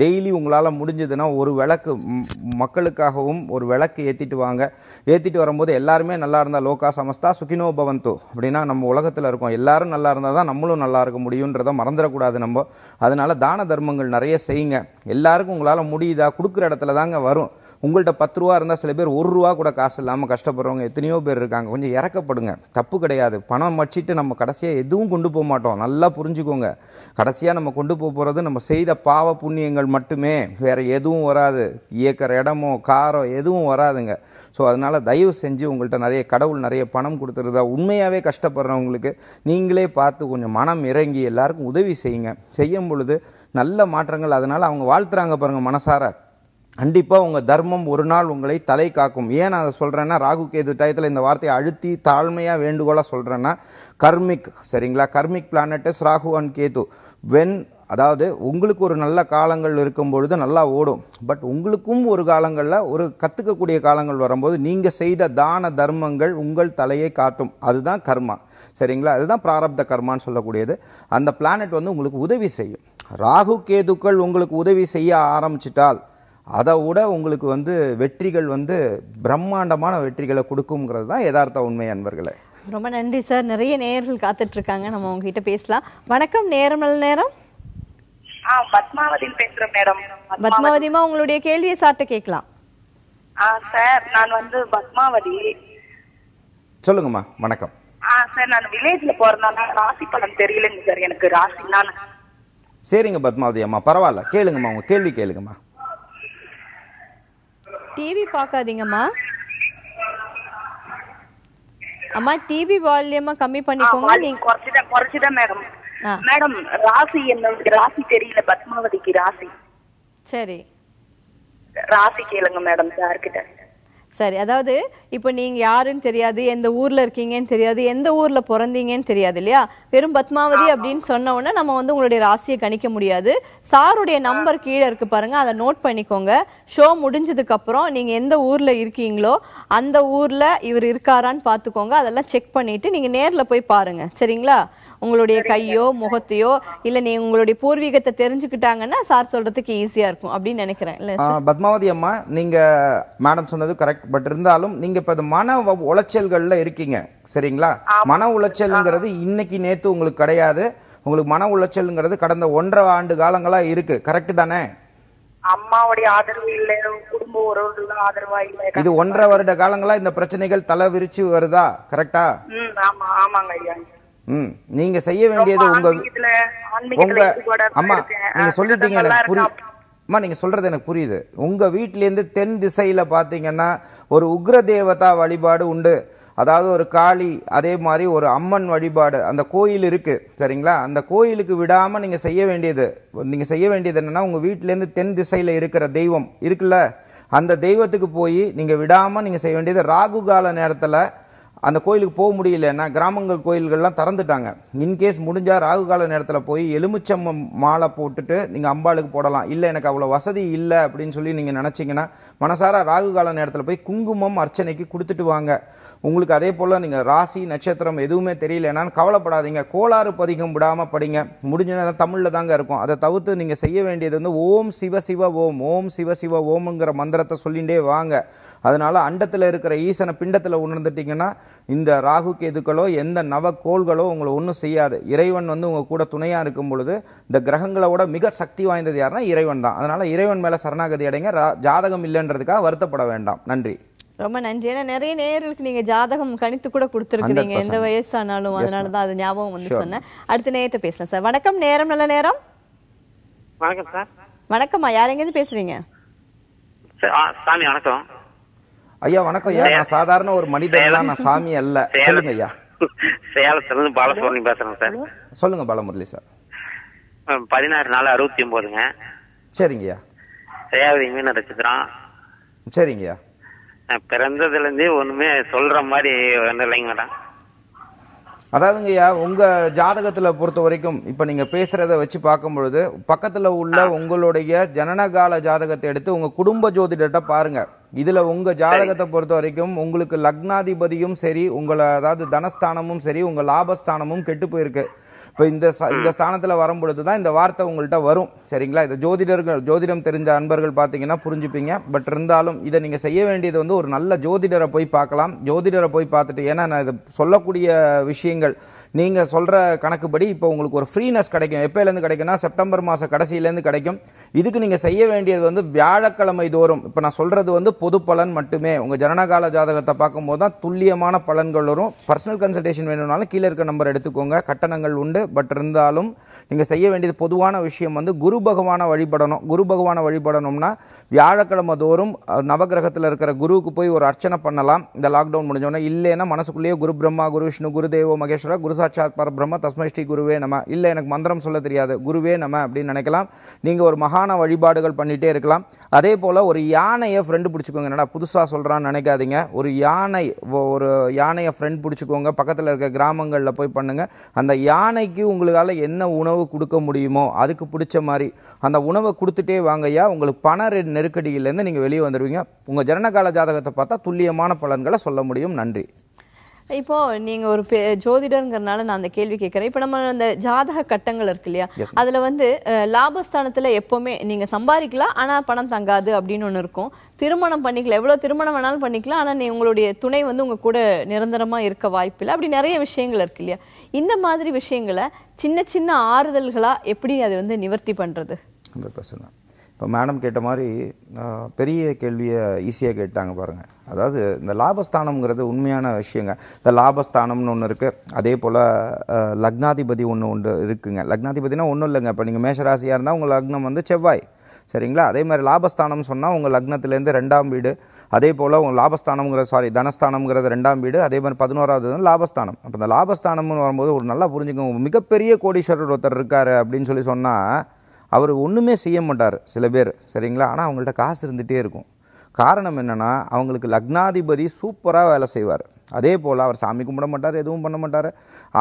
டெய்லி உங்களால் முடிஞ்சதுன்னா ஒரு விளக்கு மக்களுக்காகவும் ஒரு விளக்கு ஏற்றிட்டு வாங்க ஏற்றிட்டு வரும்போது எல்லாருமே நல்லா இருந்தால் லோகா சமஸ்தா சுகினோ பவந்தோ அப்படின்னா நம்ம உலகத்தில் இருக்கோம் எல்லாரும் நல்லா இருந்தால் தான் நம்மளும் நல்லா இருக்க முடியுன்றதை மறந்துடக்கூடாது நம்ம அதனால் தான தர்மங்கள் நிறைய செய்யுங்க எல்லாருக்கும் உங்களால் முடியுதா கொடுக்குற இடத்துல தாங்க வரும் உங்கள்கிட்ட பத்து ரூபா இருந்தால் சில பேர் ஒரு ரூபா கூட காசு இல்லாமல் கஷ்டப்படுறவங்க எத்தனையோ பேர் பேர் இருக்காங்க கொஞ்சம் இறக்கப்படுங்க தப்பு கிடையாது பணம் வச்சுட்டு நம்ம கடைசியாக எதுவும் கொண்டு போக மாட்டோம் நல்லா புரிஞ்சுக்கோங்க கடைசியாக நம்ம கொண்டு போக போகிறது நம்ம செய்த பாவ புண்ணியங்கள் மட்டுமே வேறு எதுவும் வராது இயக்கிற இடமோ காரோ எதுவும் வராதுங்க ஸோ அதனால் தயவு செஞ்சு உங்கள்கிட்ட நிறைய கடவுள் நிறைய பணம் கொடுத்துருதா உண்மையாகவே கஷ்டப்படுறவங்களுக்கு நீங்களே பார்த்து கொஞ்சம் மனம் இறங்கி எல்லாருக்கும் உதவி செய்யுங்க செய்யும் பொழுது நல்ல மாற்றங்கள் அதனால் அவங்க வாழ்த்துறாங்க பாருங்கள் மனசார கண்டிப்பாக உங்கள் தர்மம் ஒரு நாள் உங்களை தலை காக்கும் ஏன் நான் அதை சொல்கிறேன்னா ராகு கேது டயத்தில் இந்த வார்த்தையை அழுத்தி தாழ்மையாக வேண்டுகோளாக சொல்கிறேன்னா கர்மிக் சரிங்களா karmic planets Rahu and Ketu when அதாவது உங்களுக்கு ஒரு நல்ல காலங்கள் இருக்கும் பொழுது நல்லா ஓடும் பட் உங்களுக்கும் ஒரு காலங்களில் ஒரு கற்றுக்கக்கூடிய காலங்கள் வரும்போது நீங்கள் செய்த தான தர்மங்கள் உங்கள் தலையை காட்டும் அதுதான் கர்மா சரிங்களா அதுதான் பிராரப்த கர்மான்னு சொல்லக்கூடியது அந்த பிளானட் வந்து உங்களுக்கு உதவி செய்யும் ராகு கேதுக்கள் உங்களுக்கு உதவி செய்ய ஆரம்பிச்சிட்டால் அதை விட உங்களுக்கு வந்து வெற்றிகள் வந்து பிரம்மாண்டமான வெற்றிகளை கொடுக்குங்கிறது தான் யதார்த்த உண்மை அன்பர்களே ரொம்ப நன்றி சார் நிறைய நேர்கள் காத்துட்டு இருக்காங்க நம்ம உங்ககிட்ட பேசலாம் வணக்கம் நேரம் நல்ல நேரம் பத்மாவதி பேசுறேன் மேடம் பத்மாவதிமா உங்களுடைய கேள்வியை சார்ட்ட கேட்கலாம் சார் நான் வந்து பத்மாவதி சொல்லுங்கம்மா வணக்கம் சார் நான் வில்லேஜ்ல போறதுனால ராசி பலன் தெரியலங்க சார் எனக்கு ராசி நான் சரிங்க பத்மாவதி அம்மா பரவாயில்ல கேளுங்கம்மா உங்க கேள்வி கேளுங்கம்மா டிவி பார்க்காதீங்கம்மா அம்மா டிவி வால்யூமா கம்மி பண்ணிக்கோங்க நீங்க குறைச்சிட்டேன் குறைச்சிட்டேன் மேடம் மேடம் ராசி என்ன ராசி தெரியல பத்மாவதிக்கு ராசி சரி ராசி கேளுங்க மேடம் யார்கிட்ட சரி அதாவது இப்போ நீங்கள் யாருன்னு தெரியாது எந்த ஊரில் இருக்கீங்கன்னு தெரியாது எந்த ஊரில் பிறந்தீங்கன்னு தெரியாது இல்லையா வெறும் பத்மாவதி அப்படின்னு சொன்ன உடனே நம்ம வந்து உங்களுடைய ராசியை கணிக்க முடியாது சாருடைய நம்பர் கீழே இருக்குது பாருங்கள் அதை நோட் பண்ணிக்கோங்க ஷோ முடிஞ்சதுக்கப்புறம் நீங்கள் எந்த ஊரில் இருக்கீங்களோ அந்த ஊரில் இவர் இருக்காரான்னு பார்த்துக்கோங்க அதெல்லாம் செக் பண்ணிவிட்டு நீங்கள் நேரில் போய் பாருங்கள் சரிங்களா உங்களுடைய கையோ முகத்தையோ இல்ல நீ உங்களுடைய பூர்வீகத்தை தெரிஞ்சுக்கிட்டாங்கன்னா சார் சொல்றதுக்கு ஈஸியா இருக்கும் அப்படின்னு நினைக்கிறேன் பத்மாவதி அம்மா நீங்க மேடம் சொன்னது கரெக்ட் பட் இருந்தாலும் நீங்க இப்ப மன உளைச்சல்கள்ல இருக்கீங்க சரிங்களா மன உளைச்சல்ங்கிறது இன்னைக்கு நேத்து உங்களுக்கு கிடையாது உங்களுக்கு மன உளைச்சல்ங்கிறது கடந்த ஒன்றரை ஆண்டு காலங்களா இருக்கு கரெக்ட் தானே அம்மாவுடைய ஆதரவு இல்லை குடும்ப உறவுகள் ஆதரவா இல்லை இது ஒன்றரை வருட காலங்களா இந்த பிரச்சனைகள் தலை விரிச்சு வருதா கரெக்டா ஆமா ஆமாங்க ஐயா ம் நீங்க செய்ய வேண்டியது உங்க உங்க அம்மா நீங்க சொல்லிட்டீங்க எனக்கு புரியுமா அம்மா நீங்கள் சொல்கிறது எனக்கு புரியுது உங்கள் வீட்டிலேருந்து தென் திசையில் பார்த்தீங்கன்னா ஒரு உக்ர தேவதா வழிபாடு உண்டு அதாவது ஒரு காளி அதே மாதிரி ஒரு அம்மன் வழிபாடு அந்த கோயில் இருக்குது சரிங்களா அந்த கோயிலுக்கு விடாமல் நீங்கள் செய்ய வேண்டியது நீங்கள் செய்ய வேண்டியது என்னென்னா உங்கள் வீட்டிலேருந்து தென் திசையில் இருக்கிற தெய்வம் இருக்குல்ல அந்த தெய்வத்துக்கு போய் நீங்கள் விடாமல் நீங்கள் செய்ய வேண்டியது ராகு கால நேரத்தில் அந்த கோயிலுக்கு போக முடியலன்னா கிராமங்கள் கோயில்கள்லாம் திறந்துட்டாங்க இன்கேஸ் முடிஞ்சால் ராகு கால நேரத்தில் போய் எலுமிச்சம் மாலை போட்டுட்டு நீங்கள் அம்பாளுக்கு போடலாம் இல்லை எனக்கு அவ்வளோ வசதி இல்லை அப்படின்னு சொல்லி நீங்கள் நினச்சிங்கன்னா மனசார ராகு கால நேரத்தில் போய் குங்குமம் அர்ச்சனைக்கு கொடுத்துட்டு வாங்க உங்களுக்கு அதே போல் நீங்கள் ராசி நட்சத்திரம் எதுவுமே தெரியலன்னா கவலைப்படாதீங்க கோளாறு பதிகம் விடாமல் படிங்க முடிஞ்சது தமிழில் தாங்க இருக்கும் அதை தவிர்த்து நீங்கள் செய்ய வேண்டியது வந்து ஓம் சிவ சிவ ஓம் ஓம் சிவ சிவ ஓம்ங்கிற மந்திரத்தை சொல்லிகிட்டே வாங்க அதனால் அண்டத்தில் இருக்கிற ஈசனை பிண்டத்தில் உணர்ந்துட்டிங்கன்னா இந்த ராகு கேதுக்களோ எந்த கோள்களோ உங்களை ஒன்றும் செய்யாது இறைவன் வந்து உங்கள் கூட துணையாக இருக்கும் பொழுது இந்த கிரகங்களோட மிக சக்தி வாய்ந்தது யாருன்னா இறைவன் தான் அதனால் இறைவன் மேலே சரணாகதி அடைங்க ஜாதகம் இல்லைன்றதுக்காக வருத்தப்பட வேண்டாம் நன்றி ரொம்ப நன்றி ஏன்னா நிறைய நேர்களுக்கு நீங்க ஜாதகம் கணித்து கூட கொடுத்துருக்கீங்க எந்த வயசானாலும் அதனாலதான் அது ஞாபகம் வந்து சொன்னேன் அடுத்த நேரத்தை பேசலாம் சார் வணக்கம் நேரம் நல்ல நேரம் வணக்கம் சார் வணக்கம்மா யார் எங்கேருந்து பேசுறீங்க சாமி வணக்கம் ஐயா வணக்கம் ஐயா நான் சாதாரண ஒரு மனிதன் தான் நான் சாமி அல்ல சொல்லுங்க ஐயா சேலத்துல இருந்து பாலசுவரணி பேசுறேன் சார் சொல்லுங்க பாலமுரளி சார் பதினாறு நாள் அறுபத்தி ஒன்பதுங்க சரிங்கய்யா ரேவதி மீன் நட்சத்திரம் சரிங்கய்யா பிறந்ததுலேருந்தே ஒன்றுமே சொல்கிற மாதிரி ஒன்றும் இல்லைங்க மேடம் அதாவதுங்கய்யா உங்கள் ஜாதகத்தில் பொறுத்த வரைக்கும் இப்போ நீங்கள் பேசுகிறத வச்சு பார்க்கும்பொழுது பக்கத்தில் உள்ள உங்களுடைய ஜனனகால ஜாதகத்தை எடுத்து உங்கள் குடும்ப ஜோதிடர்கிட்ட பாருங்கள் இதில் உங்கள் ஜாதகத்தை பொறுத்த வரைக்கும் உங்களுக்கு லக்னாதிபதியும் சரி உங்களை அதாவது தனஸ்தானமும் சரி உங்கள் லாபஸ்தானமும் கெட்டு போயிருக்கு இப்போ இந்த இந்த ஸ்தானத்தில் பொழுது தான் இந்த வார்த்தை உங்கள்கிட்ட வரும் சரிங்களா இதை ஜோதிடர்கள் ஜோதிடம் தெரிஞ்ச அன்பர்கள் பார்த்தீங்கன்னா புரிஞ்சுப்பீங்க பட் இருந்தாலும் இதை நீங்கள் செய்ய வேண்டியது வந்து ஒரு நல்ல ஜோதிடரை போய் பார்க்கலாம் ஜோதிடரை போய் பார்த்துட்டு ஏன்னா நான் இதை சொல்லக்கூடிய விஷயங்கள் நீங்கள் சொல்கிற கணக்குப்படி இப்போ உங்களுக்கு ஒரு ஃப்ரீனஸ் கிடைக்கும் எப்போலேருந்து கிடைக்கும்னா செப்டம்பர் மாத கடைசியிலேருந்து கிடைக்கும் இதுக்கு நீங்கள் செய்ய வேண்டியது வந்து வியாழக்கிழமை தோறும் இப்போ நான் சொல்கிறது வந்து பொது பலன் மட்டுமே உங்கள் ஜனனகால ஜாதகத்தை பார்க்கும்போது தான் துல்லியமான பலன்கள் வரும் பர்சனல் கன்சல்டேஷன் வேணும்னாலும் கீழே இருக்க நம்பர் எடுத்துக்கோங்க கட்டணங்கள் உண்டு பட் இருந்தாலும் நீங்கள் செய்ய வேண்டியது பொதுவான விஷயம் வந்து குரு பகவானை வழிபடணும் குரு பகவானை வழிபடணும்னா வியாழக்கிழமை தோறும் நவகிரகத்தில் இருக்கிற குருவுக்கு போய் ஒரு அர்ச்சனை பண்ணலாம் இந்த லாக்டவுன் முடிஞ்சோன்னா இல்லைன்னா மனசுக்குள்ளேயே குரு பிரம்மா குரு விஷ்ணு குரு தேவோ மகேஸ்வரா குருசா சாட்சாத் பரபிரம்ம தஸ்மை ஸ்ரீ குருவே நம்ம இல்லை எனக்கு மந்திரம் சொல்ல தெரியாது குருவே நம்ம அப்படின்னு நினைக்கலாம் நீங்கள் ஒரு மகான வழிபாடுகள் பண்ணிகிட்டே இருக்கலாம் அதே போல் ஒரு யானையை ஃப்ரெண்டு பிடிச்சிக்கோங்க என்னடா புதுசாக சொல்கிறான்னு நினைக்காதீங்க ஒரு யானை ஒரு யானையை ஃப்ரெண்ட் பிடிச்சிக்கோங்க பக்கத்தில் இருக்க கிராமங்களில் போய் பண்ணுங்கள் அந்த யானைக்கு உங்களுக்கால் என்ன உணவு கொடுக்க முடியுமோ அதுக்கு பிடிச்ச மாதிரி அந்த உணவை கொடுத்துட்டே வாங்கையா உங்களுக்கு பண நெருக்கடியிலேருந்து நீங்கள் வெளியே வந்துடுவீங்க உங்கள் ஜனனகால ஜாதகத்தை பார்த்தா துல்லியமான பலன்களை சொல்ல முடியும் நன்றி இப்போது நீங்கள் ஒரு பெ ஜோதிடருங்கிறனால நான் அந்த கேள்வி கேட்குறேன் இப்போ நம்ம அந்த ஜாதக கட்டங்கள் இருக்கு இல்லையா அதில் வந்து லாபஸ்தானத்தில் எப்போவுமே நீங்கள் சம்பாதிக்கலாம் ஆனால் பணம் தங்காது அப்படின்னு ஒன்று இருக்கும் திருமணம் பண்ணிக்கலாம் எவ்வளோ திருமணம் வேணாலும் பண்ணிக்கலாம் ஆனால் நீ உங்களுடைய துணை வந்து உங்கள் கூட நிரந்தரமாக இருக்க வாய்ப்பில்லை அப்படி நிறைய விஷயங்கள் இருக்கு இல்லையா இந்த மாதிரி விஷயங்களை சின்ன சின்ன ஆறுதல்களாக எப்படி அது வந்து நிவர்த்தி பண்ணுறது இப்போ மேடம் கேட்ட மாதிரி பெரிய கேள்வியை ஈஸியாக கேட்டாங்க பாருங்கள் அதாவது இந்த லாபஸ்தானம்ங்கிறது உண்மையான விஷயங்க இந்த லாபஸ்தானம்னு ஒன்று இருக்குது அதே போல் லக்னாதிபதி ஒன்று ஒன்று இருக்குங்க லக்னாதிபதினா ஒன்றும் இல்லைங்க இப்போ நீங்கள் மேஷராசியாக இருந்தால் உங்கள் லக்னம் வந்து செவ்வாய் சரிங்களா அதே மாதிரி லாபஸ்தானம் சொன்னால் உங்கள் லக்னத்துலேருந்து ரெண்டாம் வீடு அதே போல் உங்கள் லாபஸ்தானம்ங்கிற சாரி தனஸ்தானம்ங்கிறது ரெண்டாம் வீடு அதே மாதிரி பதினோராவது லாபஸ்தானம் அப்போ இந்த லாபஸ்தானம்னு வரும்போது ஒரு நல்லா புரிஞ்சுக்க மிகப்பெரிய கோடீஸ்வரர் ஒருத்தர் இருக்கார் அப்படின்னு சொல்லி சொன்னால் அவர் ஒன்றுமே செய்ய மாட்டார் சில பேர் சரிங்களா ஆனால் அவங்கள்ட்ட காசு இருந்துகிட்டே இருக்கும் காரணம் என்னென்னா அவங்களுக்கு லக்னாதிபதி சூப்பராக வேலை செய்வார் அதே போல் அவர் சாமி கும்பிட மாட்டார் எதுவும் பண்ண மாட்டார்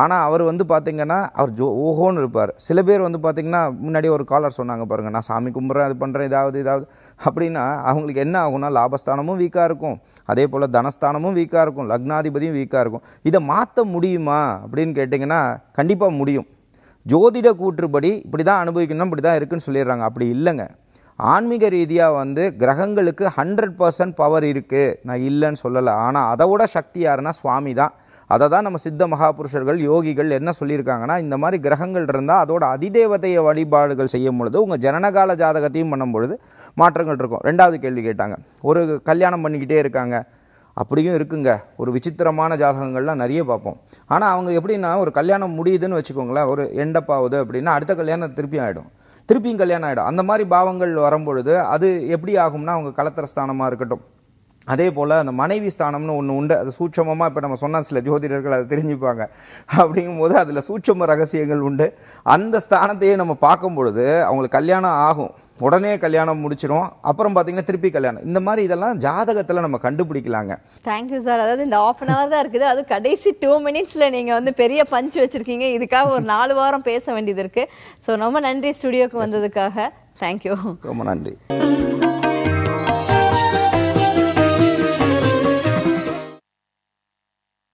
ஆனால் அவர் வந்து பார்த்திங்கன்னா அவர் ஜோ ஓஹோன்னு இருப்பார் சில பேர் வந்து பார்த்திங்கன்னா முன்னாடி ஒரு காலர் சொன்னாங்க பாருங்கள் நான் சாமி கும்பிட்றேன் அது பண்ணுறேன் இதாவது இதாவது அப்படின்னா அவங்களுக்கு என்ன ஆகும்னா லாபஸ்தானமும் வீக்காக இருக்கும் அதே போல் தனஸ்தானமும் வீக்காக இருக்கும் லக்னாதிபதியும் வீக்காக இருக்கும் இதை மாற்ற முடியுமா அப்படின்னு கேட்டிங்கன்னா கண்டிப்பாக முடியும் ஜோதிட கூற்றுப்படி இப்படி தான் அனுபவிக்கணும் இப்படி தான் இருக்குன்னு சொல்லிடுறாங்க அப்படி இல்லைங்க ஆன்மீக ரீதியாக வந்து கிரகங்களுக்கு ஹண்ட்ரட் பர்சன்ட் பவர் இருக்குது நான் இல்லைன்னு சொல்லலை ஆனால் அதை விட சக்தி யாருன்னா சுவாமி தான் அதை தான் நம்ம சித்த மகாபுருஷர்கள் யோகிகள் என்ன சொல்லியிருக்காங்கன்னா இந்த மாதிரி கிரகங்கள் இருந்தால் அதோட அதிதேவதைய வழிபாடுகள் செய்யும் பொழுது உங்கள் ஜனனகால ஜாதகத்தையும் பண்ணும் பொழுது மாற்றங்கள் இருக்கும் ரெண்டாவது கேள்வி கேட்டாங்க ஒரு கல்யாணம் பண்ணிக்கிட்டே இருக்காங்க அப்படியும் இருக்குங்க ஒரு விசித்திரமான ஜாதகங்கள்லாம் நிறைய பார்ப்போம் ஆனால் அவங்க எப்படின்னா ஒரு கல்யாணம் முடியுதுன்னு வச்சுக்கோங்களேன் ஒரு எண்டப்பாவது அப்படின்னா அடுத்த கல்யாணம் திருப்பி ஆகிடும் திருப்பியும் கல்யாணம் ஆகிடும் அந்த மாதிரி பாவங்கள் வரும்பொழுது அது எப்படி ஆகும்னா அவங்க கலத்திர ஸ்தானமாக இருக்கட்டும் அதே போல் அந்த மனைவி ஸ்தானம்னு ஒன்று உண்டு அது சூட்சமமாக இப்போ நம்ம சொன்னால் சில ஜோதிடர்கள் அதை தெரிஞ்சுப்பாங்க அப்படிங்கும் போது அதில் சூட்சம ரகசியங்கள் உண்டு அந்த ஸ்தானத்தையே நம்ம பார்க்கும் பொழுது அவங்களுக்கு கல்யாணம் ஆகும் உடனே கல்யாணம் முடிச்சிடும் அப்புறம் பார்த்தீங்கன்னா திருப்பி கல்யாணம் இந்த மாதிரி இதெல்லாம் ஜாதகத்தில் நம்ம கண்டுபிடிக்கலாங்க தேங்க்யூ சார் அதாவது இந்த ஆஃப் அன் தான் இருக்குது அது கடைசி டூ மினிட்ஸில் நீங்கள் வந்து பெரிய பஞ்ச் வச்சுருக்கீங்க இதுக்காக ஒரு நாலு வாரம் பேச வேண்டியது இருக்குது ஸோ ரொம்ப நன்றி ஸ்டுடியோக்கு வந்ததுக்காக தேங்க்யூ ரொம்ப நன்றி